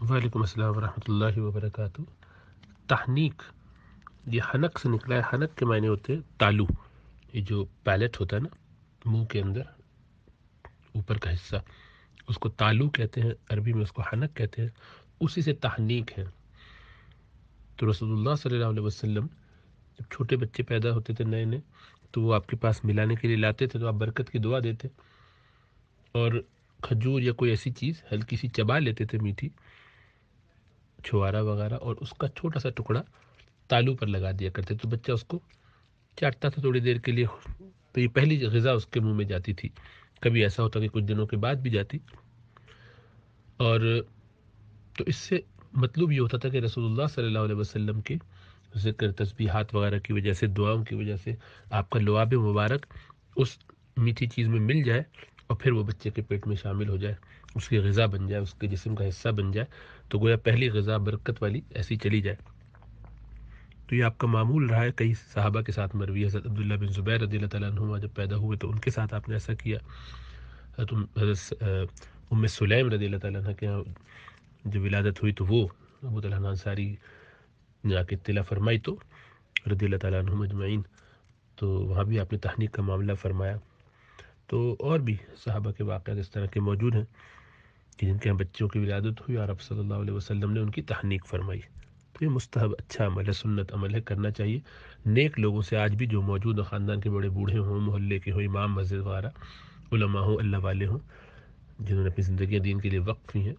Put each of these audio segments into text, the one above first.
وعلیکم السلام ورحمۃ اللہ وبرکاتہ تحنیک یہ حنق سے نکلا ہے حنق کے معنی ہوتے ہیں تالو یہ جو پیلٹ ہوتا ہے نا منہ کے اندر اوپر کا حصہ اس کو تالو کہتے ہیں عربی میں اس کو حنق کہتے ہیں اسی سے تحنیک ہے تو رسول اللہ صلی اللہ علیہ وسلم جب چھوٹے بچے پیدا ہوتے تھے نئے نئے تو وہ آپ کے پاس ملانے کے لیے لاتے تھے تو آپ برکت کی دعا دیتے اور کھجور یا کوئی ایسی چیز ہلکی سی چبا لیتے تھے میٹھی چھوارا وغیرہ اور اس کا چھوٹا سا ٹکڑا تالو پر لگا دیا کرتے تو بچہ اس کو چاٹتا تھا تھوڑی دیر کے لیے تو یہ پہلی غذا اس کے منہ میں جاتی تھی کبھی ایسا ہوتا کہ کچھ دنوں کے بعد بھی جاتی اور تو اس سے مطلب یہ ہوتا تھا کہ رسول اللہ صلی اللہ علیہ وسلم کے ذکر تسبیحات وغیرہ کی وجہ سے دعاؤں کی وجہ سے آپ کا لعاب مبارک اس میٹھی چیز میں مل جائے اور پھر وہ بچے کے پیٹ میں شامل ہو جائے اس کی غذا بن جائے اس کے جسم کا حصہ بن جائے تو گویا پہلی غذا برکت والی ایسی چلی جائے تو یہ آپ کا معمول رہا ہے کئی صحابہ کے ساتھ مروی حضرت عبداللہ بن زبیر رضی اللہ تعالیٰ عنہ جب پیدا ہوئے تو ان کے ساتھ آپ نے ایسا کیا حضرت حضرت ام سلیم رضی اللہ تعالیٰ کے جب ولادت ہوئی تو وہ ابو رب تعیث جا کے اطلاع فرمائی تو رضی اللہ تعالیٰ عنہ مجمعین تو وہاں بھی آپ نے تحنیک کا معاملہ فرمایا تو اور بھی صحابہ کے واقعات اس طرح کے موجود ہیں کہ جن کے ہم بچوں کی ولادت ہوئی اور اب صلی اللہ علیہ وسلم نے ان کی تحنیک فرمائی تو یہ مستحب اچھا عمل ہے سنت عمل ہے کرنا چاہیے نیک لوگوں سے آج بھی جو موجود ہیں خاندان کے بڑے بوڑھے ہوں محلے کے ہوں امام مسجد وغیرہ علماء ہوں اللہ والے ہوں جنہوں نے اپنی زندگیاں دین کے لیے وقف کی ہیں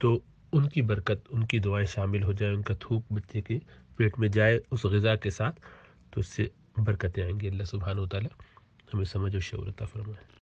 تو ان کی برکت ان کی دعائیں شامل ہو جائیں ان کا تھوک بچے کے پیٹ میں جائے اس غذا کے ساتھ تو اس سے برکتیں آئیں گی اللہ سبحانہ و تعالیٰ ہمیں سمجھ و شعور عطا فرمائے